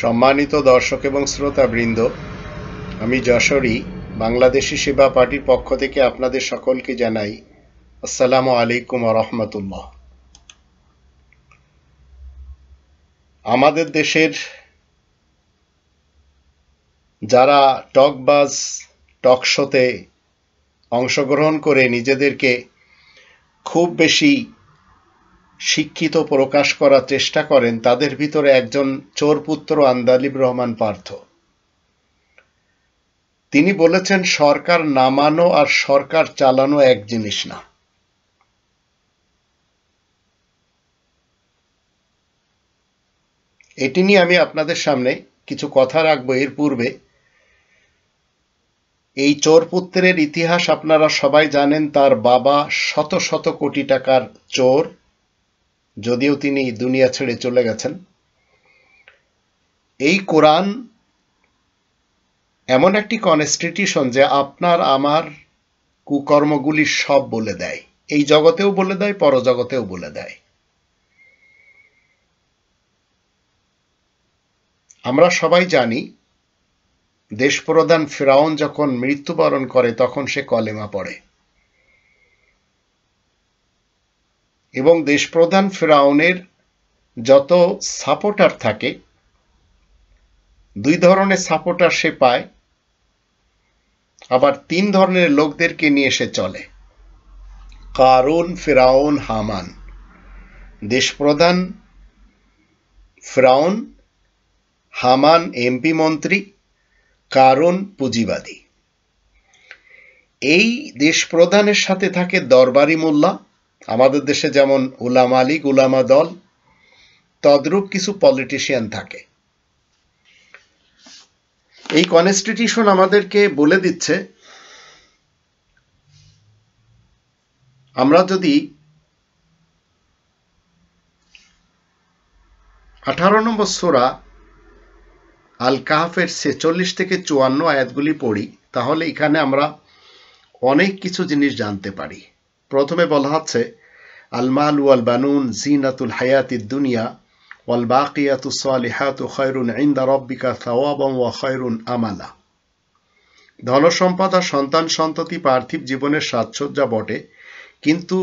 সম্মানিত দর্শক এবং বৃন্দ আমি যশোরী বাংলাদেশি সেবা পার্টির পক্ষ থেকে আপনাদের সকলকে জানাই আসসালামু আলাইকুম রহমতুল্লাহ আমাদের দেশের যারা টকবাজ টক শোতে অংশগ্রহণ করে নিজেদেরকে খুব বেশি শিক্ষিত প্রকাশ করার চেষ্টা করেন তাদের ভিতরে একজন চোরপুত্র আন্দালিব রহমান পার্থ তিনি বলেছেন সরকার নামানো আর সরকার চালানো এক জিনিস না এটি নিয়ে আমি আপনাদের সামনে কিছু কথা রাখবো এর পূর্বে এই চোরপুত্রের ইতিহাস আপনারা সবাই জানেন তার বাবা শত শত কোটি টাকার চোর যদিও তিনি দুনিয়া ছেড়ে চলে গেছেন এই কোরআন এমন একটি কনস্টিটিউশন যে আপনার আমার কুকর্মগুলি সব বলে দেয় এই জগতেও বলে দেয় পরজগতেও বলে দেয় আমরা সবাই জানি দেশপ্রধান ফেরাউন যখন মৃত্যুবরণ করে তখন সে কলেমা পড়ে এবং দেশপ্রধান ফেরাউনের যত সাপোর্টার থাকে দুই ধরনের সাপোর্টার সে পায় আবার তিন ধরনের লোকদেরকে নিয়ে সে চলে কারুন ফেরাউন হামান দেশপ্রধান ফ্রাউন হামান এমপি মন্ত্রী কারণ পুঁজিবাদী এই দেশপ্রধানের সাথে থাকে দরবারি মোল্লা আমাদের দেশে যেমন উলাম আলী গুলামা দল তদ্রূপ কিছু পলিটিশিয়ান থাকে এই কনস্টিটিউশন আমাদেরকে বলে দিচ্ছে আমরা যদি আঠারো নম্বর সোরা আল কাহাফের ছেচল্লিশ থেকে চুয়ান্ন আয়াতগুলি পড়ি তাহলে এখানে আমরা অনেক কিছু জিনিস জানতে পারি প্রথমে বলা হচ্ছে আলমাল ওয়াল বানুন জিনাতুল হায়াতি দুনিয়া ওয়াল বাকিয়াতু সালিহাতু খয়রুন ইন্দা রব্বিকা সাওয়াবং ওয়া খয়রুন আমালা ধনসম্পদ আর সন্তান সন্ততি পার্থিব জীবনের সাজসজ্জা বটে কিন্তু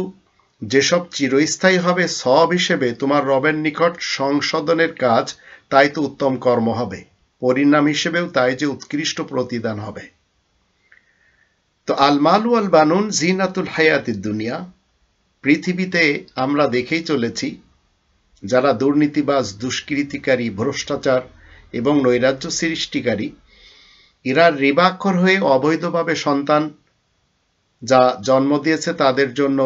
যেসব চিরস্থায়ী হবে সব হিসেবে তোমার রবের নিকট সংশোধনের কাজ তাই তো উত্তম কর্ম হবে পরিণাম হিসেবেও তাই যে উৎকৃষ্ট প্রতিদান হবে তো আল মালু আল বানুন জিনাতুল হায়াতির দুনিয়া পৃথিবীতে আমরা দেখেই চলেছি যারা দুর্নীতিবাজ দুষ্কৃতিকারী ভ্রষ্টাচার এবং নৈরাজ্য সৃষ্টিকারী এরা রিবাক্ষর হয়ে অবৈধভাবে সন্তান যা জন্ম দিয়েছে তাদের জন্য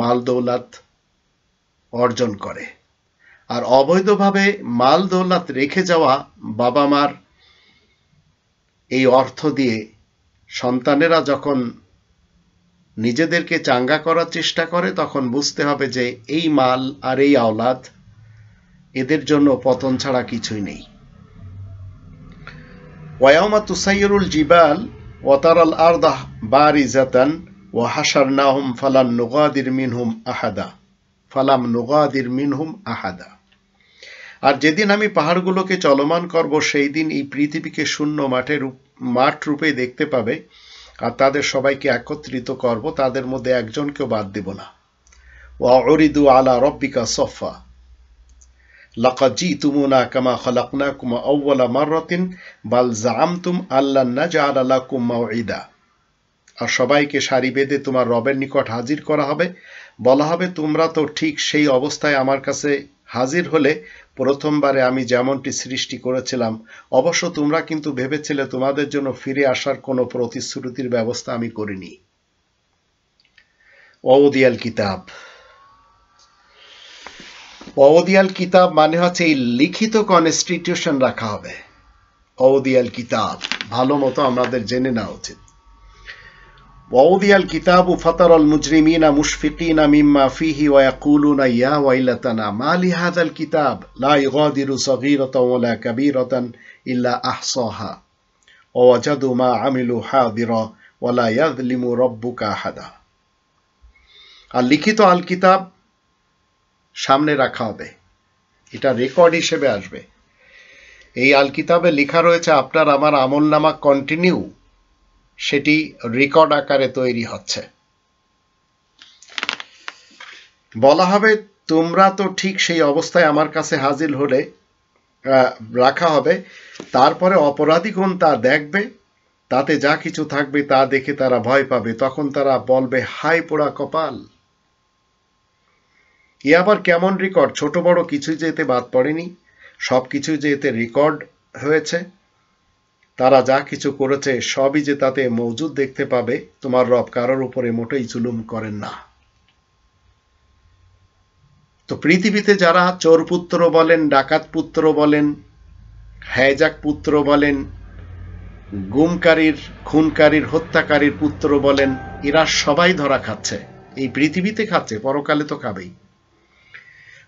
মাল দৌলাত অর্জন করে আর অবৈধভাবে মাল দৌলাত রেখে যাওয়া বাবা মার এই অর্থ দিয়ে সন্তানেরা যখন নিজেদেরকে চাঙ্গা করার চেষ্টা করে তখন বুঝতে হবে যে এই মাল আর এই আওলাদ এদের জন্য পতন ছাড়া কিছুই নেই ওয়ায়ামা তুসাইরুল জিবাল ওয়াতারাল আর্দাহ বার ইজাতান ও হাসার হাসারনাহুম ফালান নুগাদির মিনহুম আহাদা ফালাম নুগাদির মিনহুম আহাদা আর যেদিন আমি পাহাড়গুলোকে চলমান করব সেই দিন এই পৃথিবীকে শূন্য মাঠে রূপ মাঠ রূপে দেখতে পাবে আর তাদের সবাইকে একত্রিত করব তাদের মধ্যে একজনকেও বাদ দেব না ওয়া অরিদু আলা রব্বিকা সফা তুমুনা কামা কুমা মাররতিন বাল আল্লাহ না কুম্মা আর সবাইকে সারি বেঁধে তোমার রবের নিকট হাজির করা হবে বলা হবে তোমরা তো ঠিক সেই অবস্থায় আমার কাছে হাজির হলে প্রথমবারে আমি যেমনটি সৃষ্টি করেছিলাম অবশ্য তোমরা কিন্তু ভেবেছিলে তোমাদের জন্য ফিরে আসার কোনো প্রতিশ্রুতির ব্যবস্থা আমি করিনি অবদিয়াল কিতাব অবদিয়াল কিতাব মানে হচ্ছে এই লিখিত কনস্টিটিউশন রাখা হবে অবদিয়াল কিতাব ভালো মতো আমাদের জেনে নেওয়া উচিত ووضع الكتاب فطر المجرمين مشفقين مما فيه ويقولون يا ويلتنا ما لهذا الكتاب لا يغادر صغيرة ولا كبيرة إلا أحصاها ووجدوا ما عملوا حاضرا ولا يظلم ربك أحدا লিখিত আল কিতাব সামনে রাখা হবে এটা রেকর্ড হিসেবে আসবে এই আল কিতাবে লেখা রয়েছে আপনার আমার আমল নামা কন্টিনিউ সেটি রেকর্ড আকারে তৈরি হচ্ছে বলা হবে তোমরা তো ঠিক সেই অবস্থায় আমার কাছে হাজির হলে রাখা হবে তারপরে অপরাধীগণ তা দেখবে তাতে যা কিছু থাকবে তা দেখে তারা ভয় পাবে তখন তারা বলবে হাই পোড়া কপাল এ আবার কেমন রেকর্ড ছোট বড় কিছুই যেতে বাদ পড়েনি সব কিছু যেতে রেকর্ড হয়েছে তারা যা কিছু করেছে সবই যে তাতে মজুদ দেখতে পাবে তোমার রব কারোর উপরে মোটেই জুলুম করেন না তো পৃথিবীতে যারা চোর পুত্র বলেন ডাকাত পুত্র বলেন হ্যাজাক পুত্র বলেন গুমকারীর খুনকারীর হত্যাকারীর পুত্র বলেন এরা সবাই ধরা খাচ্ছে এই পৃথিবীতে খাচ্ছে পরকালে তো খাবেই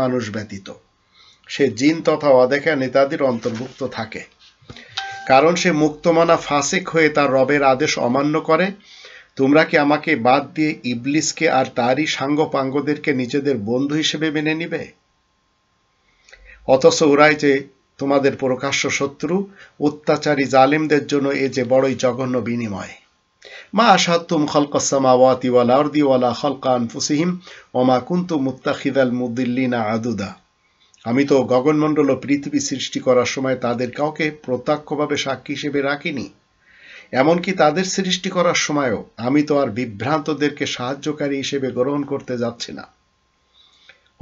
মানুষ ব্যতীত সে জিন তথা অদেখা নেতাদের অন্তর্ভুক্ত থাকে কারণ সে মুক্তমানা ফাসেক হয়ে তার রবের আদেশ অমান্য করে তোমরা কি আমাকে বাদ দিয়ে ইবলিসকে আর তারই সাঙ্গ পাঙ্গদেরকে নিজেদের বন্ধু হিসেবে মেনে নিবে অথচ ওরাই যে তোমাদের প্রকাশ্য শত্রু অত্যাচারী জালিমদের জন্য এ যে বড়ই জঘন্য বিনিময় মা আসাদুম খলক সামাওয়াতি ওয়াল আরদি ওয়ালা খলকা আনফুসিহিম ওমা কুন্তু মুত্তাখিদাল মুদিল্লিনা আদুদা আমি তো গগনমণ্ডল ও পৃথিবী সৃষ্টি করার সময় তাদের কাউকে প্রত্যক্ষভাবে সাক্ষী হিসেবে রাখিনি এমনকি তাদের সৃষ্টি করার সময়ও আমি তো আর বিভ্রান্তদেরকে সাহায্যকারী হিসেবে গ্রহণ করতে যাচ্ছি না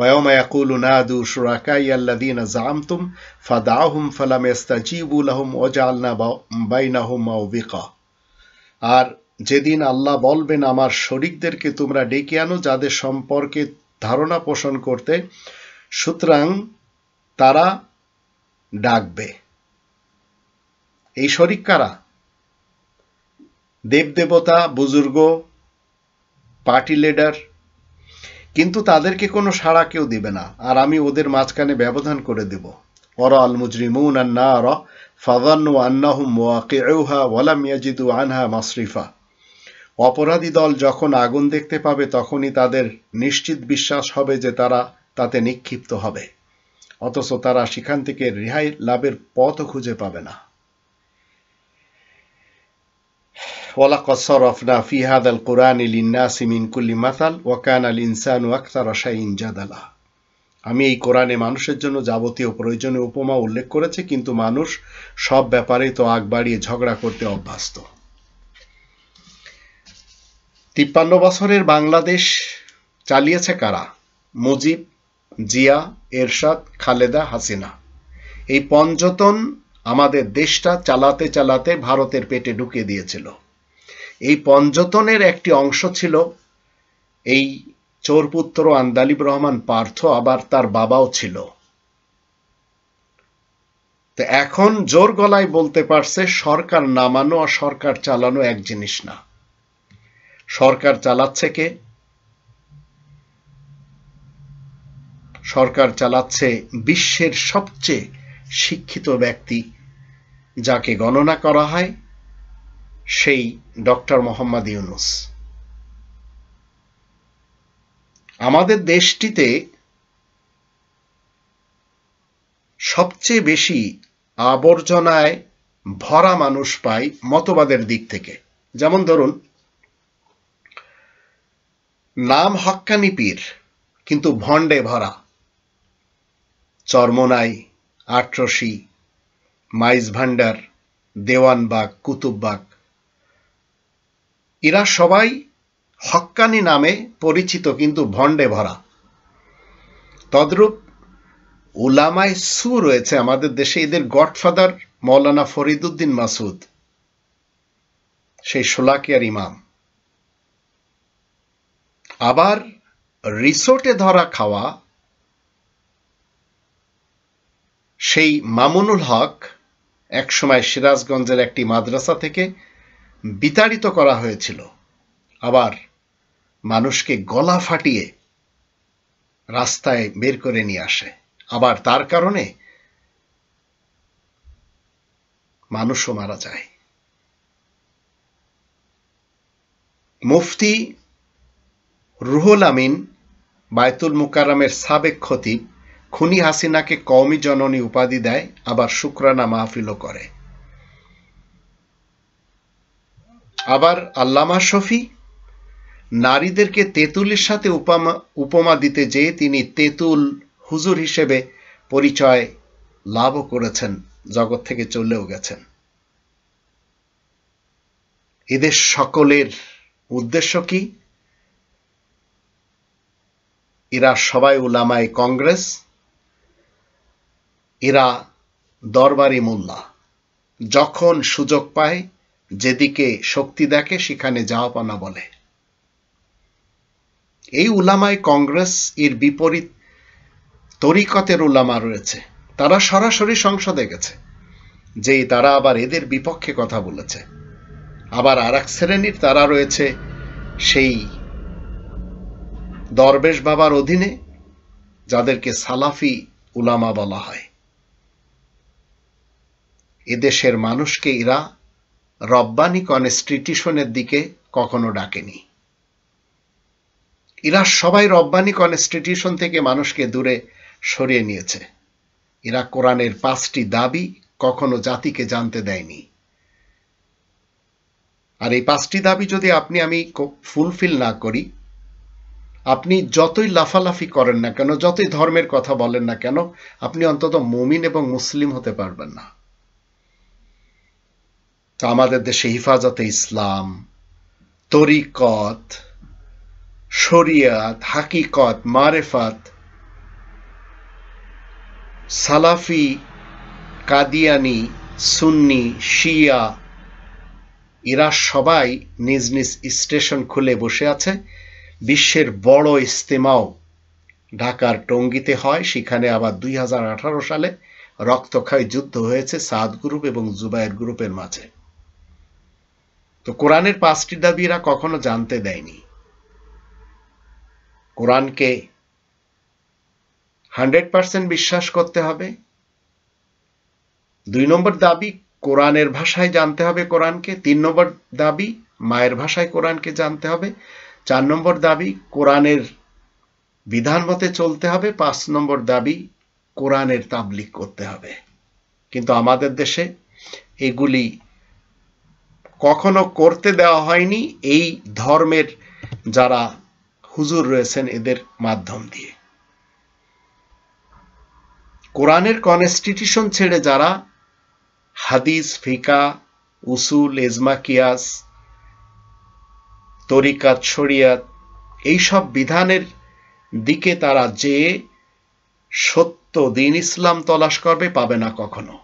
ويوم يقول نادوا شركائي الذين زعمتم فدعوهم فلم يستجيبوا لهم وجعلنا بينهم موبقا আর যেদিন আল্লাহ বলবেন আমার শরিকদেরকে তোমরা ডেকে আনো যাদের সম্পর্কে ধারণা পোষণ করতে সুতরাং তারা ডাকবে এই শরিক কারা দেবদেবতা বুজুর্গ পার্টি লিডার কিন্তু তাদেরকে কোনো সাড়া কেউ দিবে না আর আমি ওদের মাঝখানে ব্যবধান করে দেব অর আল মুজরিমুন আন্না আর ফাদান্নু আন্নাহুম মোয়াকিউহা ওয়ালাম ইয়াজিদু আনহা মাসরিফা অপরাধী দল যখন আগুন দেখতে পাবে তখনই তাদের নিশ্চিত বিশ্বাস হবে যে তারা তাতে নিক্ষিপ্ত হবে অথচ তারা সেখান থেকে রেহাই লাভের পথ খুঁজে পাবে না ওয়ালা কসর অফনা ফিহাদ আল কোরআন ইলিন্নাসিমিন কুল্লি মাতাল ওয়াকান আল ইনসান ওয়াক্তার আশাইন জাদালা আমি এই কোরআনে মানুষের জন্য যাবতীয় প্রয়োজনীয় উপমা উল্লেখ করেছি কিন্তু মানুষ সব ব্যাপারে তো আগ বাড়িয়ে ঝগড়া করতে অভ্যস্ত তিপ্পান্ন বছরের বাংলাদেশ চালিয়েছে কারা মুজিব জিয়া এরশাদ খালেদা হাসিনা এই পঞ্চতন আমাদের দেশটা চালাতে চালাতে ভারতের পেটে ঢুকিয়ে দিয়েছিল এই পঞ্চতনের একটি অংশ ছিল এই চোরপুত্র আন্দালিব রহমান পার্থ আবার তার বাবাও ছিল তো এখন জোর গলায় বলতে পারছে সরকার নামানো আর সরকার চালানো এক জিনিস না সরকার চালাচ্ছে কে সরকার চালাচ্ছে বিশ্বের সবচেয়ে শিক্ষিত ব্যক্তি যাকে গণনা করা হয় সেই ডক্টর মোহাম্মদ ইউনুস আমাদের দেশটিতে সবচেয়ে বেশি আবর্জনায় ভরা মানুষ পায় মতবাদের দিক থেকে যেমন ধরুন নাম হক্কানি পীর কিন্তু ভণ্ডে ভরা চর্মনাই আট্রসি মাইজ ভান্ডার দেওয়ানবাগ কুতুববাগ এরা সবাই হক্কানি নামে পরিচিত কিন্তু ভণ্ডে ভরা তদ্রূপ উলামায় সু রয়েছে আমাদের দেশে এদের গডফাদার মৌলানা ফরিদুদ্দিন মাসুদ সেই সোলাকিয়ার ইমাম আবার রিসোর্টে ধরা খাওয়া সেই মামুনুল হক একসময় সিরাজগঞ্জের একটি মাদ্রাসা থেকে বিতাড়িত করা হয়েছিল আবার মানুষকে গলা ফাটিয়ে রাস্তায় বের করে নিয়ে আসে আবার তার কারণে মানুষও মারা যায় মুফতি রুহুল আমিন বায়তুল মুকারামের সাবেক খতিব খুনি হাসিনাকে কওমি জননী উপাধি দেয় আবার শুক্রানা মাহফিলও করে আবার আল্লামা শফি নারীদেরকে তেঁতুলের সাথে উপমা উপমা দিতে যেয়ে তিনি তেঁতুল হুজুর হিসেবে পরিচয় লাভও করেছেন জগৎ থেকে চলেও গেছেন এদের সকলের উদ্দেশ্য কি এরা সবাই ওলামাই কংগ্রেস এরা দরবারি মোল্লা যখন সুযোগ পায় যেদিকে শক্তি দেখে সেখানে যাওয়া পানা বলে এই উলামায় কংগ্রেস এর বিপরীত তরিকতের উলামা রয়েছে তারা সরাসরি সংসদে গেছে যে তারা আবার এদের বিপক্ষে কথা বলেছে আবার আর এক শ্রেণীর তারা রয়েছে সেই দরবেশ বাবার অধীনে যাদেরকে সালাফি উলামা বলা হয় এদেশের মানুষকে এরা রব্বানি কনস্টিটিউশনের দিকে কখনো ডাকেনি এরা সবাই রব্বানি কনস্টিটিউশন থেকে মানুষকে দূরে সরিয়ে নিয়েছে এরা কোরআনের পাঁচটি দাবি কখনো জাতিকে জানতে দেয়নি আর এই পাঁচটি দাবি যদি আপনি আমি ফুলফিল না করি আপনি যতই লাফালাফি করেন না কেন যতই ধর্মের কথা বলেন না কেন আপনি অন্তত মুমিন এবং মুসলিম হতে পারবেন না তো আমাদের দেশে হিফাজতে ইসলাম তরিকত শরিয়াত হাকিকত মারেফাত সালাফি কাদিয়ানি সুন্নি শিয়া এরা সবাই নিজ নিজ স্টেশন খুলে বসে আছে বিশ্বের বড় ইস্তেমাও ঢাকার টঙ্গিতে হয় সেখানে আবার দুই সালে রক্তক্ষয় যুদ্ধ হয়েছে সাদ গ্রুপ এবং জুবায়ের গ্রুপের মাঝে তো কোরআনের পাঁচটি দাবি এরা কখনো জানতে দেয়নি কোরআনকে হান্ড্রেড পার্সেন্ট বিশ্বাস করতে হবে দুই নম্বর দাবি কোরআনের ভাষায় জানতে হবে কোরআনকে তিন নম্বর দাবি মায়ের ভাষায় কোরআনকে জানতে হবে চার নম্বর দাবি কোরআনের বিধান মতে চলতে হবে পাঁচ নম্বর দাবি কোরআনের তাবলিক করতে হবে কিন্তু আমাদের দেশে এগুলি কখনো করতে দেওয়া হয়নি এই ধর্মের যারা হুজুর রয়েছেন এদের মাধ্যম দিয়ে কোরআনের কনস্টিটিউশন ছেড়ে যারা হাদিস ফিকা উসুল এজমা কিয়াস তরিকাত শরিয়াত এইসব বিধানের দিকে তারা যে সত্য দিন ইসলাম তলাশ করবে পাবে না কখনো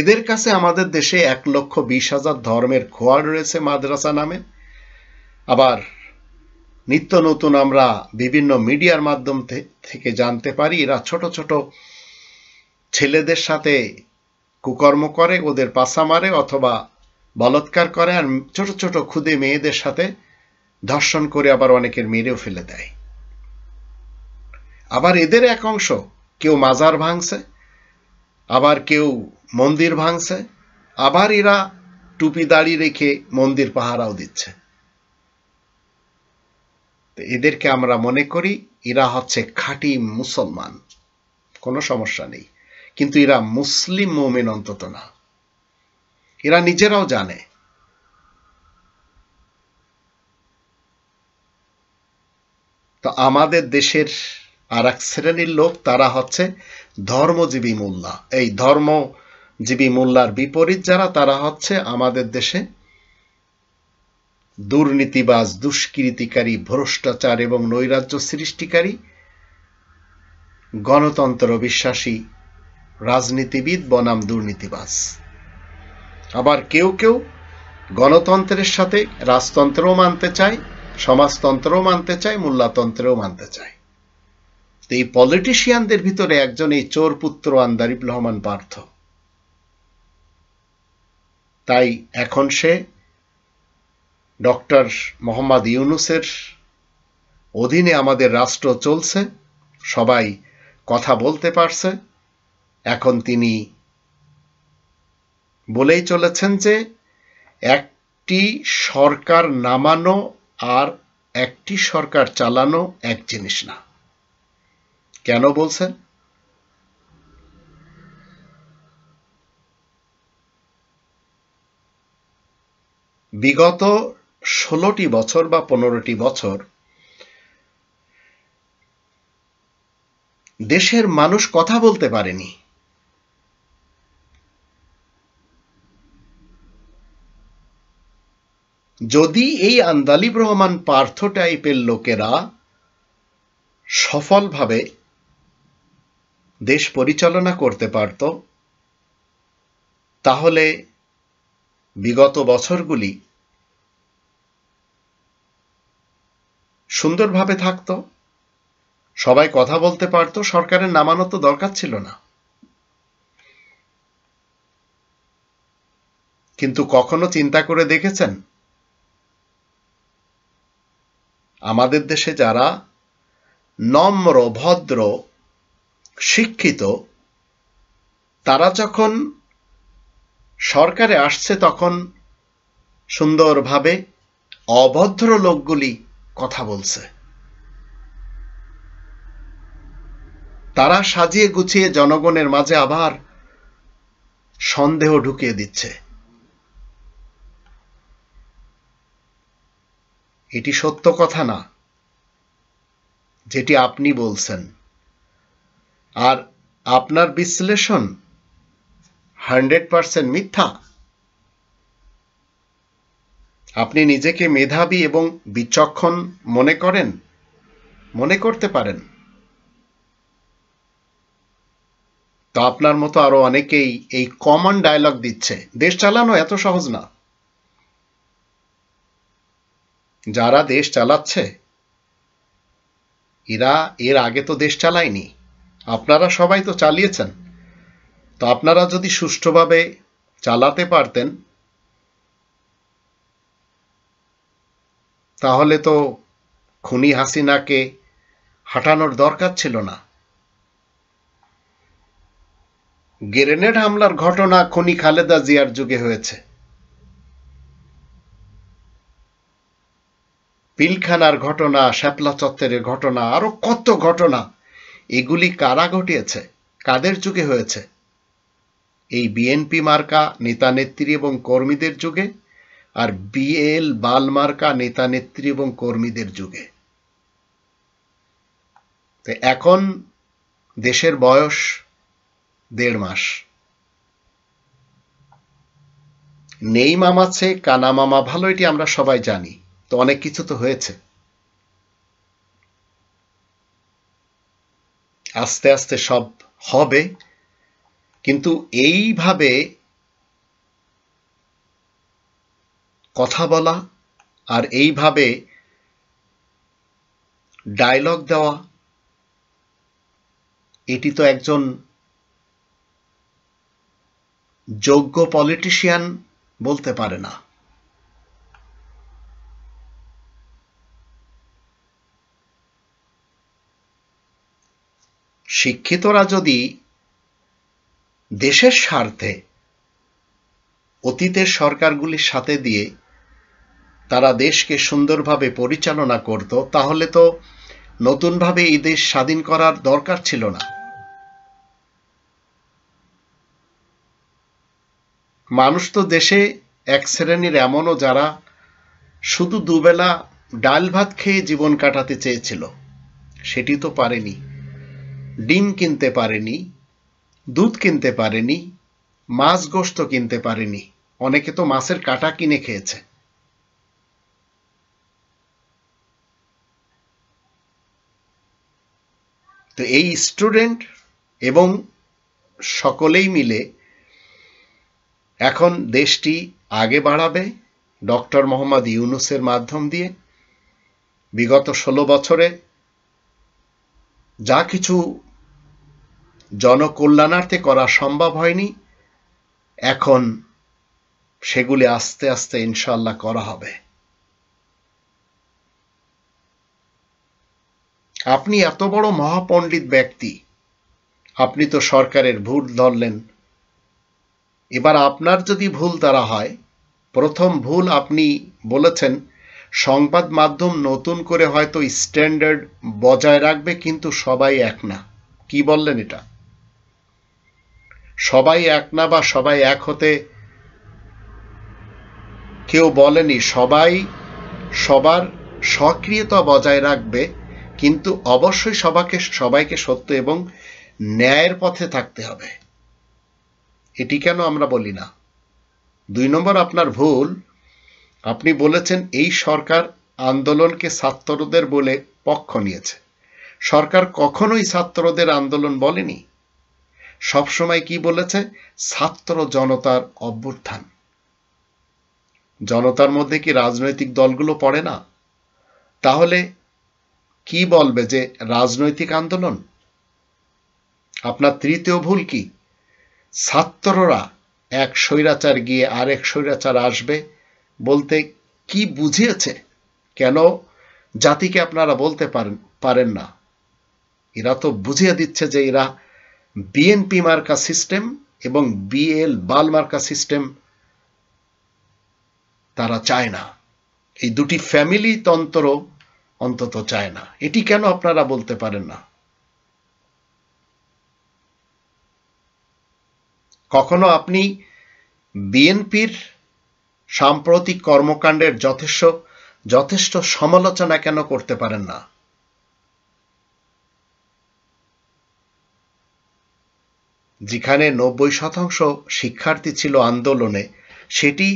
এদের কাছে আমাদের দেশে এক লক্ষ বিশ হাজার ধর্মের খোয়ার রয়েছে মাদ্রাসা নামে আবার নিত্য নতুন আমরা বিভিন্ন মিডিয়ার মাধ্যম থেকে জানতে পারি এরা ছোট ছোট ছেলেদের সাথে কুকর্ম করে ওদের পাশা মারে অথবা বলৎকার করে আর ছোট ছোট ক্ষুদে মেয়েদের সাথে ধর্ষণ করে আবার অনেকের মেরেও ফেলে দেয় আবার এদের এক অংশ কেউ মাজার ভাঙছে আবার কেউ মন্দির ভাঙছে আবার এরা টুপি দাড়ি রেখে মন্দির পাহারাও দিচ্ছে এদেরকে আমরা মনে করি এরা হচ্ছে খাঁটি মুসলমান কোনো সমস্যা নেই কিন্তু এরা মুসলিম মোমেন অন্তত না এরা নিজেরাও জানে তো আমাদের দেশের আর এক শ্রেণীর লোক তারা হচ্ছে ধর্মজীবী মোল্লা এই ধর্মজীবী মোল্লার বিপরীত যারা তারা হচ্ছে আমাদের দেশে দুর্নীতিবাজ দুষ্কৃতিকারী ভ্রষ্টাচার এবং নৈরাজ্য সৃষ্টিকারী গণতন্ত্র বিশ্বাসী রাজনীতিবিদ বনাম দুর্নীতিবাজ আবার কেউ কেউ গণতন্ত্রের সাথে রাজতন্ত্রও মানতে চায় সমাজতন্ত্রও মানতে চায় মূল্যাতন্ত্রেও মানতে চায় তো এই পলিটিশিয়ানদের ভিতরে একজন এই চোর পুত্র আন্দারিব রহমান পার্থ তাই এখন সে ডক্টর মোহাম্মদ ইউনুসের অধীনে আমাদের রাষ্ট্র চলছে সবাই কথা বলতে পারছে এখন তিনি বলেই চলেছেন যে একটি সরকার নামানো আর একটি সরকার চালানো এক জিনিস না কেন বলছেন বিগত ষোলোটি বছর বা পনেরোটি বছর দেশের মানুষ কথা বলতে পারেনি যদি এই আন্দালিব রহমান পার্থ টাইপের লোকেরা সফলভাবে দেশ পরিচালনা করতে পারত তাহলে বিগত বছরগুলি সুন্দরভাবে থাকত সবাই কথা বলতে পারত সরকারের নামানো তো দরকার ছিল না কিন্তু কখনো চিন্তা করে দেখেছেন আমাদের দেশে যারা নম্র ভদ্র শিক্ষিত তারা যখন সরকারে আসছে তখন সুন্দরভাবে অভদ্র লোকগুলি কথা বলছে তারা সাজিয়ে গুছিয়ে জনগণের মাঝে আবার সন্দেহ ঢুকিয়ে দিচ্ছে এটি সত্য কথা না যেটি আপনি বলছেন আর আপনার বিশ্লেষণ হান্ড্রেড পারসেন্ট মিথ্যা আপনি নিজেকে মেধাবী এবং বিচক্ষণ মনে করেন মনে করতে পারেন তো আপনার মতো আরো অনেকেই এই কমন ডায়লগ দিচ্ছে দেশ চালানো এত সহজ না যারা দেশ চালাচ্ছে এরা এর আগে তো দেশ চালায়নি আপনারা সবাই তো চালিয়েছেন তো আপনারা যদি সুষ্ঠুভাবে চালাতে পারতেন তাহলে তো খুনি হাসিনাকে হাঁটানোর দরকার ছিল না গ্রেনেড হামলার ঘটনা খুনি খালেদা জিয়ার যুগে হয়েছে পিলখানার ঘটনা শ্যাপলা চত্বরের ঘটনা আরও কত ঘটনা এগুলি কারা ঘটিয়েছে কাদের যুগে হয়েছে এই বিএনপি মার্কা নেতা নেত্রী এবং কর্মীদের যুগে আর বিএল বাল মার্কা নেতা নেত্রী এবং কর্মীদের যুগে তো এখন দেশের বয়স দেড় মাস নেই আছে কানা মামা ভালো এটি আমরা সবাই জানি তো অনেক কিছু তো হয়েছে আস্তে আস্তে সব হবে কিন্তু এইভাবে কথা বলা আর এইভাবে ডায়লগ দেওয়া এটি তো একজন যোগ্য পলিটিশিয়ান বলতে পারে না শিক্ষিতরা যদি দেশের স্বার্থে অতীতের সরকারগুলির সাথে দিয়ে তারা দেশকে সুন্দরভাবে পরিচালনা করত তাহলে তো নতুনভাবে এই দেশ স্বাধীন করার দরকার ছিল না মানুষ তো দেশে এক শ্রেণীর এমনও যারা শুধু দুবেলা ডাল ভাত খেয়ে জীবন কাটাতে চেয়েছিল সেটি তো পারেনি ডিম কিনতে পারেনি দুধ কিনতে পারেনি মাছ গোস্ত কিনতে পারেনি অনেকে তো মাছের কাটা কিনে খেয়েছে তো এই স্টুডেন্ট এবং সকলেই মিলে এখন দেশটি আগে বাড়াবে ডক্টর মোহাম্মদ ইউনুসের মাধ্যম দিয়ে বিগত ষোলো বছরে যা কিছু জনকল্যাণার্থে করা সম্ভব হয়নি এখন সেগুলি আস্তে আস্তে ইনশাল্লাহ করা হবে আপনি এত বড় মহাপণ্ডিত ব্যক্তি আপনি তো সরকারের ভুল ধরলেন এবার আপনার যদি ভুল তারা হয় প্রথম ভুল আপনি বলেছেন সংবাদ মাধ্যম নতুন করে হয়তো স্ট্যান্ডার্ড বজায় রাখবে কিন্তু সবাই এক না কি বললেন এটা সবাই এক না বা সবাই এক হতে কেউ বলেনি সবাই সবার সক্রিয়তা বজায় রাখবে কিন্তু অবশ্যই সবাকে সবাইকে সত্য এবং ন্যায়ের পথে থাকতে হবে এটি কেন আমরা বলি না দুই নম্বর আপনার ভুল আপনি বলেছেন এই সরকার আন্দোলনকে ছাত্রদের বলে পক্ষ নিয়েছে সরকার কখনোই ছাত্রদের আন্দোলন বলেনি সবসময় কি বলেছে ছাত্র জনতার অভ্যুত্থান জনতার মধ্যে কি রাজনৈতিক দলগুলো পড়ে না তাহলে কি বলবে যে রাজনৈতিক আন্দোলন আপনার তৃতীয় ভুল কি ছাত্ররা এক স্বৈরাচার গিয়ে আরেক স্বৈরাচার আসবে বলতে কি বুঝিয়েছে কেন জাতিকে আপনারা বলতে পারেন পারেন না এরা তো বুঝিয়ে দিচ্ছে যে এরা বিএনপি মার্কা সিস্টেম এবং বিএল বাল মার্কা সিস্টেম তারা চায় না এই দুটি ফ্যামিলি তন্ত্র অন্তত চায় না এটি কেন আপনারা বলতে পারেন না কখনো আপনি বিএনপির সাম্প্রতিক কর্মকাণ্ডের যথেষ্ট যথেষ্ট সমালোচনা কেন করতে পারেন না যেখানে নব্বই শতাংশ শিক্ষার্থী ছিল আন্দোলনে সেটি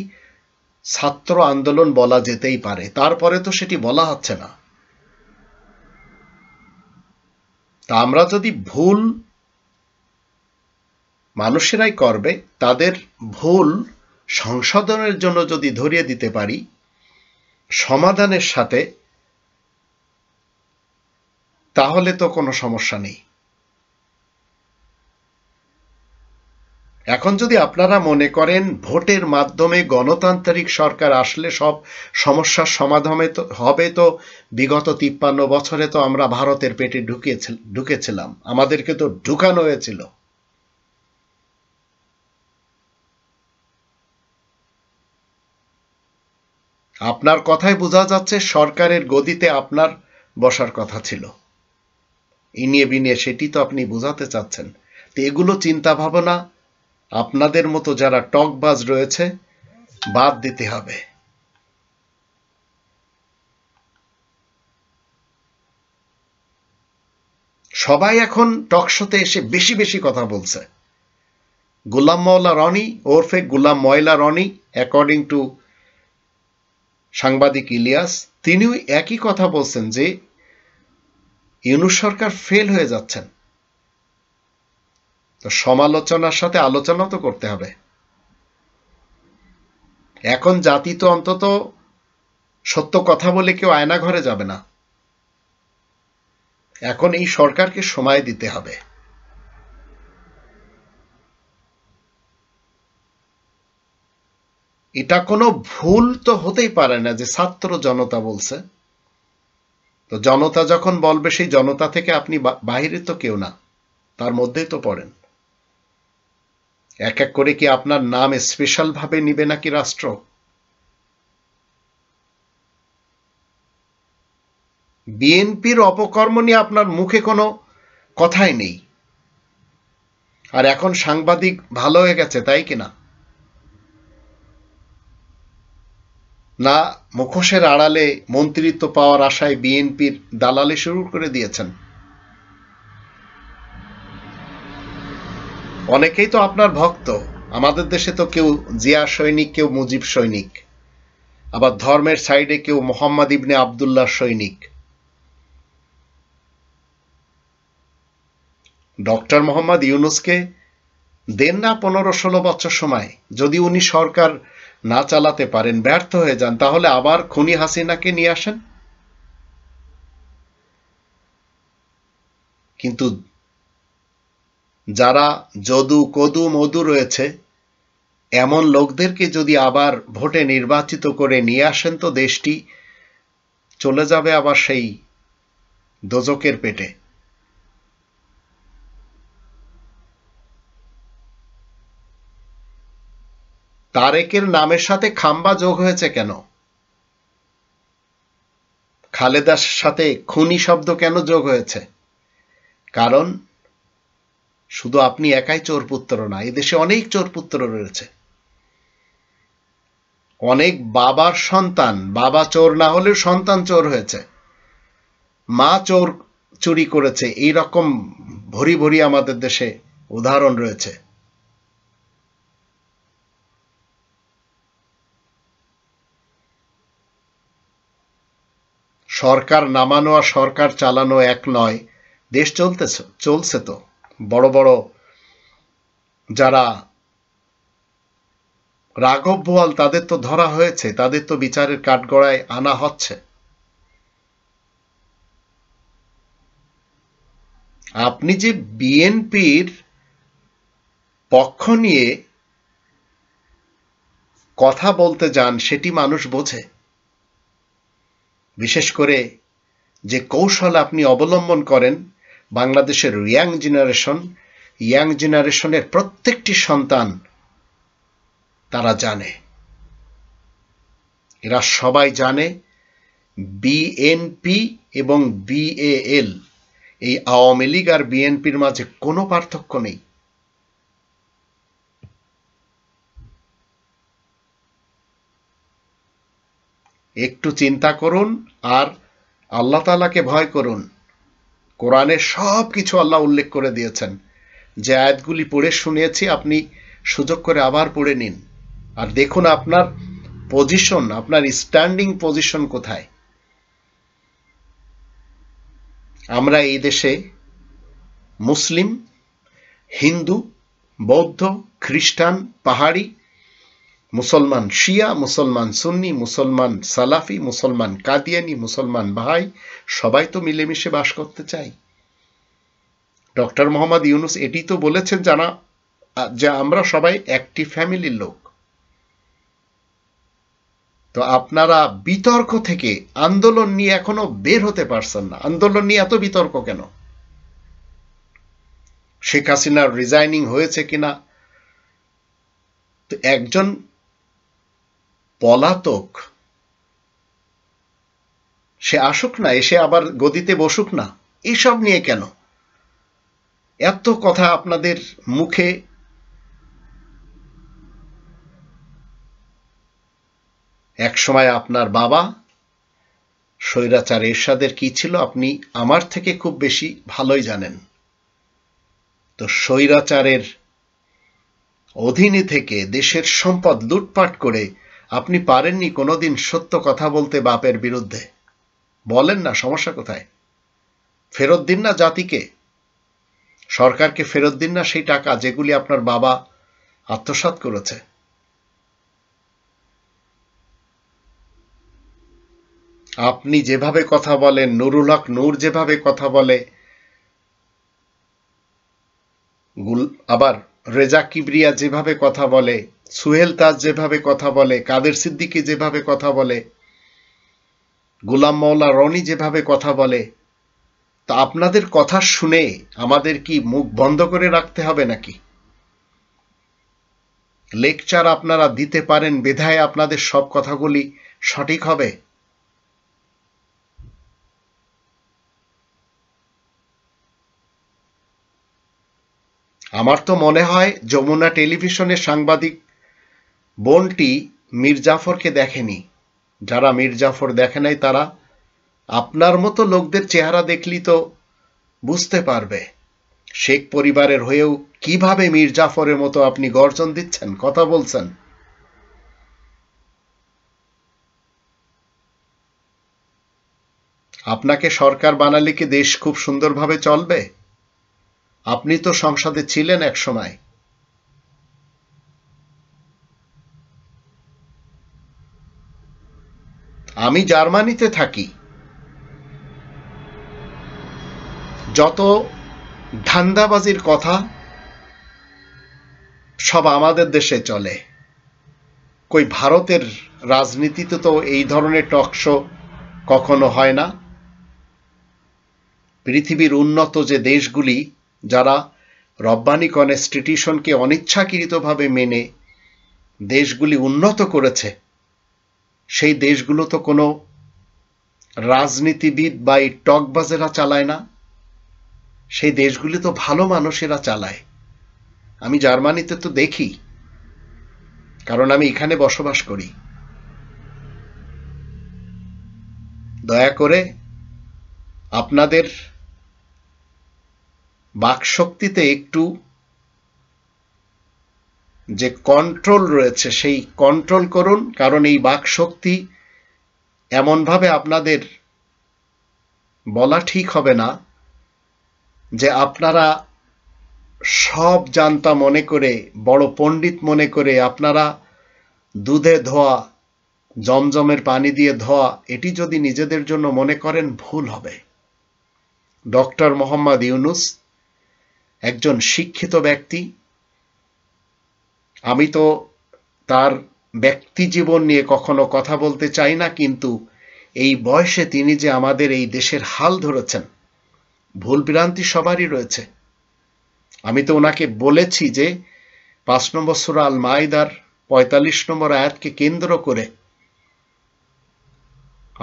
ছাত্র আন্দোলন বলা যেতেই পারে তারপরে তো সেটি বলা হচ্ছে না তা আমরা যদি ভুল মানুষেরাই করবে তাদের ভুল সংশোধনের জন্য যদি ধরিয়ে দিতে পারি সমাধানের সাথে তাহলে তো কোনো সমস্যা নেই এখন যদি আপনারা মনে করেন ভোটের মাধ্যমে গণতান্ত্রিক সরকার আসলে সব সমস্যার সমাধানে তো হবে তো বিগত তিপ্পান্ন বছরে তো আমরা ভারতের পেটে ঢুকিয়েছিল ঢুকেছিলাম আমাদেরকে তো ঢুকানো হয়েছিল আপনার কথায় বোঝা যাচ্ছে সরকারের গদিতে আপনার বসার কথা ছিল ইনিয়ে বিনিয়ে সেটি তো আপনি বোঝাতে চাচ্ছেন তো এগুলো চিন্তা ভাবনা আপনাদের মতো যারা টকবাজ রয়েছে বাদ দিতে হবে সবাই এখন টকশোতে এসে বেশি বেশি কথা বলছে গুলাম মওলা রনি ওরফে গুলাম ময়লা রনি অ্যাকর্ডিং টু সাংবাদিক ইলিয়াস তিনিও একই কথা বলছেন যে ইউনুস সরকার ফেল হয়ে যাচ্ছেন তো সমালোচনার সাথে আলোচনা তো করতে হবে এখন জাতি তো অন্তত সত্য কথা বলে কেউ আয়না ঘরে যাবে না এখন এই সরকারকে সময় দিতে হবে এটা কোনো ভুল তো হতেই পারে না যে ছাত্র জনতা বলছে তো জনতা যখন বলবে সেই জনতা থেকে আপনি বাহিরে তো কেউ না তার মধ্যেই তো পড়েন এক এক করে কি আপনার নাম স্পেশালভাবে নিবে নাকি রাষ্ট্র বিএনপির অপকর্ম নিয়ে আপনার মুখে কোনো কথাই নেই আর এখন সাংবাদিক ভালো হয়ে গেছে তাই কিনা না মুখোশের আড়ালে মন্ত্রিত্ব পাওয়ার আশায় বিএনপির দালালে শুরু করে দিয়েছেন অনেকেই তো আপনার ভক্ত আমাদের দেশে তো কেউ জিয়া সৈনিক কেউ মুজিব সৈনিক আবার ধর্মের সাইডে কেউ মোহাম্মদ ইবনে আবদুল্লাহ সৈনিক ডক্টর মোহাম্মদ ইউনুসকে দেন না পনেরো ষোলো বছর সময় যদি উনি সরকার না চালাতে পারেন ব্যর্থ হয়ে যান তাহলে আবার খুনি হাসিনাকে নিয়ে আসেন কিন্তু যারা যদু কদু মধু রয়েছে এমন লোকদেরকে যদি আবার ভোটে নির্বাচিত করে নিয়ে আসেন তো দেশটি চলে যাবে আবার সেই দোজকের পেটে তারেকের নামের সাথে খাম্বা যোগ হয়েছে কেন খালেদার সাথে খুনি শব্দ কেন যোগ হয়েছে কারণ শুধু আপনি একাই চোর পুত্র না এদেশে অনেক চোর পুত্র রয়েছে অনেক বাবার সন্তান বাবা চোর না হলে সন্তান চোর হয়েছে মা চোর চুরি করেছে এই রকম ভরি ভরি আমাদের দেশে উদাহরণ রয়েছে সরকার নামানো আর সরকার চালানো এক নয় দেশ চলতেছে চলছে তো বড় বড় যারা রাঘব বোয়াল তাদের তো ধরা হয়েছে তাদের তো বিচারের কাঠগড়ায় আনা হচ্ছে আপনি যে বিএনপির পক্ষ নিয়ে কথা বলতে যান সেটি মানুষ বোঝে বিশেষ করে যে কৌশল আপনি অবলম্বন করেন বাংলাদেশের ইয়াং জেনারেশন ইয়াং জেনারেশনের প্রত্যেকটি সন্তান তারা জানে এরা সবাই জানে বিএনপি এবং বিএএল এই আওয়ামী লীগ আর বিএনপির মাঝে কোনো পার্থক্য নেই একটু চিন্তা করুন আর আল্লাহ তালাকে ভয় করুন কোরআনে সব কিছু আল্লাহ উল্লেখ করে দিয়েছেন যে আয়াতগুলি পড়ে শুনিয়েছি আপনি সুযোগ করে আবার পড়ে নিন আর দেখুন আপনার পজিশন আপনার স্ট্যান্ডিং পজিশন কোথায় আমরা এই দেশে মুসলিম হিন্দু বৌদ্ধ খ্রিস্টান পাহাড়ি মুসলমান শিয়া মুসলমান সুন্নি মুসলমান সালাফি মুসলমান কাদিয়ানি মুসলমান ভাই সবাই তো মিলেমিশে বাস করতে চাই ডক্টর মোহাম্মদ ইউনুস এটি তো বলেছেন জানা যে আমরা সবাই একটি ফ্যামিলির লোক তো আপনারা বিতর্ক থেকে আন্দোলন নিয়ে এখনো বের হতে পারছেন না আন্দোলন নিয়ে এত বিতর্ক কেন শেখ হাসিনার রিজাইনিং হয়েছে কিনা তো একজন পলাতক সে আসুক না এসে আবার গদিতে বসুক না এইসব নিয়ে কেন এত কথা আপনাদের মুখে এক সময় আপনার বাবা স্বৈরাচার এরশাদের কি ছিল আপনি আমার থেকে খুব বেশি ভালোই জানেন তো স্বৈরাচারের অধীনে থেকে দেশের সম্পদ লুটপাট করে আপনি পারেননি কোনোদিন সত্য কথা বলতে বাপের বিরুদ্ধে বলেন না সমস্যা কোথায় ফেরত দিন না জাতিকে সরকারকে ফেরত দিন না সেই টাকা যেগুলি আপনার বাবা আত্মসাত করেছে আপনি যেভাবে কথা বলেন নুরুল হক নূর যেভাবে কথা বলে আবার রেজা কিবরিয়া যেভাবে কথা বলে সুহেল তাজ যেভাবে কথা বলে কাদের সিদ্দিকি যেভাবে কথা বলে গোলাম মৌলা রনি যেভাবে কথা বলে তা আপনাদের কথা শুনে আমাদের কি মুখ বন্ধ করে রাখতে হবে নাকি লেকচার আপনারা দিতে পারেন বেধায় আপনাদের সব কথাগুলি সঠিক হবে আমার তো মনে হয় যমুনা টেলিভিশনের সাংবাদিক বোনটি মির্জাফরকে দেখেনি যারা মির্জাফর দেখে নাই তারা আপনার মতো লোকদের চেহারা দেখলি তো বুঝতে পারবে শেখ পরিবারের হয়েও কিভাবে মির্জাফরের মতো আপনি গর্জন দিচ্ছেন কথা বলছেন আপনাকে সরকার বানালে কি দেশ খুব সুন্দরভাবে চলবে আপনি তো সংসদে ছিলেন এক সময় আমি জার্মানিতে থাকি যত ধান্দাবাজির কথা সব আমাদের দেশে চলে কই ভারতের রাজনীতিতে তো এই ধরনের টকশো কখনো হয় না পৃথিবীর উন্নত যে দেশগুলি যারা রব্বানি কনস্টিটিউশনকে অনিচ্ছাকৃতভাবে মেনে দেশগুলি উন্নত করেছে সেই দেশগুলো তো কোনো রাজনীতিবিদ বা এই টকবাজেরা চালায় না সেই দেশগুলি তো ভালো মানুষেরা চালায় আমি জার্মানিতে তো দেখি কারণ আমি এখানে বসবাস করি দয়া করে আপনাদের বাকশক্তিতে একটু যে কন্ট্রোল রয়েছে সেই কন্ট্রোল করুন কারণ এই বাক শক্তি এমনভাবে আপনাদের বলা ঠিক হবে না যে আপনারা সব জানতা মনে করে বড় পণ্ডিত মনে করে আপনারা দুধে ধোয়া জমজমের পানি দিয়ে ধোয়া এটি যদি নিজেদের জন্য মনে করেন ভুল হবে ডক্টর মোহাম্মদ ইউনুস একজন শিক্ষিত ব্যক্তি আমি তো তার ব্যক্তি জীবন নিয়ে কখনো কথা বলতে চাই না কিন্তু এই বয়সে তিনি যে আমাদের এই দেশের হাল ধরেছেন ভুল ভ্রান্তি সবারই রয়েছে আমি তো ওনাকে বলেছি যে পাঁচ নম্বর সুরা আল মায়দার পঁয়তাল্লিশ নম্বর আয়াতকে কেন্দ্র করে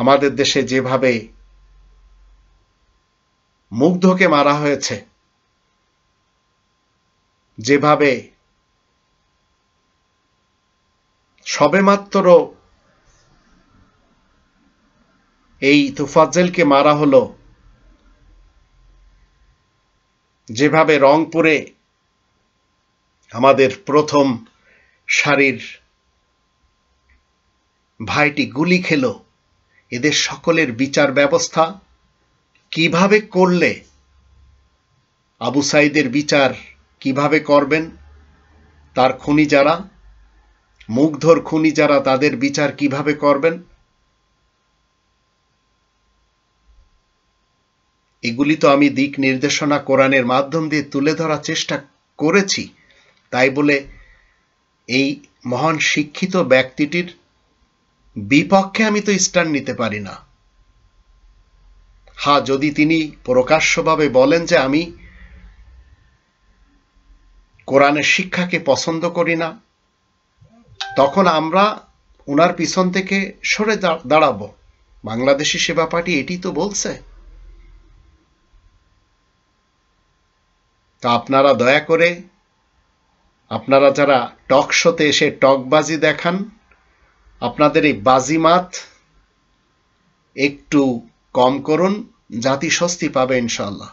আমাদের দেশে যেভাবে মুগ্ধকে মারা হয়েছে যেভাবে সবেমাত্র এই তুফাজ্জেলকে মারা হলো যেভাবে রংপুরে আমাদের প্রথম সারির ভাইটি গুলি খেল এদের সকলের বিচার ব্যবস্থা কিভাবে করলে আবু সাইদের বিচার কিভাবে করবেন তার খুনি যারা মুগ্ধর খুনি যারা তাদের বিচার কিভাবে করবেন এগুলি তো আমি দিক নির্দেশনা কোরআনের মাধ্যম দিয়ে তুলে ধরার চেষ্টা করেছি তাই বলে এই মহান শিক্ষিত ব্যক্তিটির বিপক্ষে আমি তো স্ট্যান্ড নিতে পারি না হা যদি তিনি প্রকাশ্যভাবে বলেন যে আমি কোরআনের শিক্ষাকে পছন্দ করি না তখন আমরা ওনার পিছন থেকে সরে দাঁড়াবো বাংলাদেশি সেবা পার্টি এটি তো বলছে তা আপনারা দয়া করে আপনারা যারা টক শোতে এসে টকবাজি দেখান আপনাদের এই বাজিমাত একটু কম করুন জাতি স্বস্তি পাবে ইনশাল্লাহ